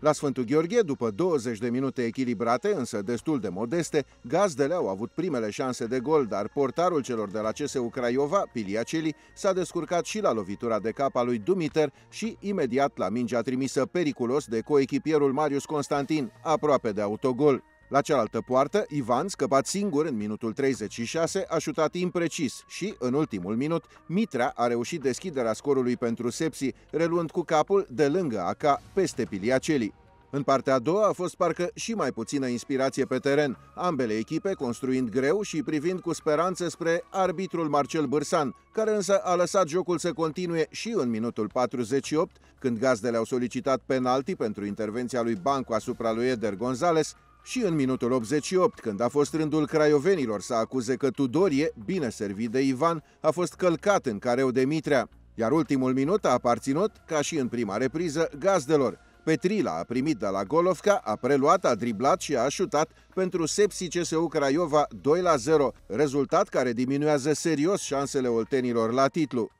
La Sfântul Gheorghe, după 20 de minute echilibrate, însă destul de modeste, gazdele au avut primele șanse de gol, dar portarul celor de la CSU Craiova, Piliaceli, s-a descurcat și la lovitura de cap a lui Dumiter și imediat la mingea trimisă periculos de coechipierul Marius Constantin, aproape de autogol. La cealaltă poartă, Ivan, scăpat singur în minutul 36, a șutat imprecis și, în ultimul minut, Mitra a reușit deschiderea scorului pentru Sepsi, reluând cu capul de lângă AK peste Piliaceli. În partea a doua a fost parcă și mai puțină inspirație pe teren, ambele echipe construind greu și privind cu speranță spre arbitrul Marcel Bârsan, care însă a lăsat jocul să continue și în minutul 48, când gazdele au solicitat penalti pentru intervenția lui Bancu asupra lui Eder Gonzales, și în minutul 88, când a fost rândul craiovenilor să acuze că Tudorie, bine servit de Ivan, a fost călcat în careu de Mitrea, iar ultimul minut a aparținut, ca și în prima repriză, gazdelor. Petrila a primit de la Golovca, a preluat, a driblat și a șutat pentru Sepsi CSU Craiova 2-0, rezultat care diminuează serios șansele oltenilor la titlu.